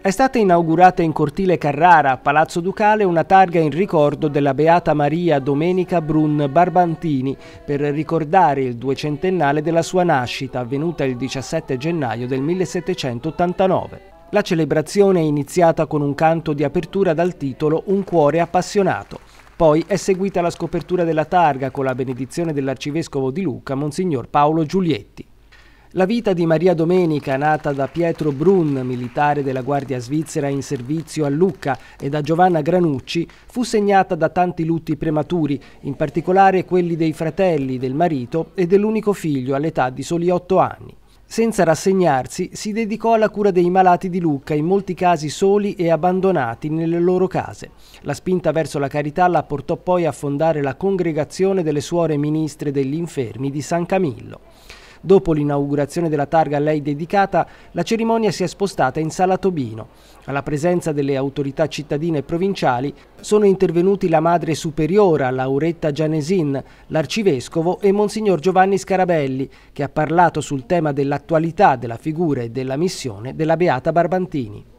È stata inaugurata in Cortile Carrara, Palazzo Ducale, una targa in ricordo della Beata Maria Domenica Brun Barbantini per ricordare il duecentennale della sua nascita, avvenuta il 17 gennaio del 1789. La celebrazione è iniziata con un canto di apertura dal titolo Un cuore appassionato. Poi è seguita la scopertura della targa con la benedizione dell'arcivescovo di Lucca, Monsignor Paolo Giulietti. La vita di Maria Domenica, nata da Pietro Brun, militare della Guardia Svizzera in servizio a Lucca, e da Giovanna Granucci, fu segnata da tanti lutti prematuri, in particolare quelli dei fratelli, del marito e dell'unico figlio all'età di soli otto anni. Senza rassegnarsi, si dedicò alla cura dei malati di Lucca, in molti casi soli e abbandonati nelle loro case. La spinta verso la carità la portò poi a fondare la Congregazione delle Suore Ministre degli Infermi di San Camillo. Dopo l'inaugurazione della targa a lei dedicata, la cerimonia si è spostata in Sala Tobino. Alla presenza delle autorità cittadine e provinciali sono intervenuti la madre superiora Lauretta Gianesin, l'arcivescovo e Monsignor Giovanni Scarabelli, che ha parlato sul tema dell'attualità della figura e della missione della Beata Barbantini.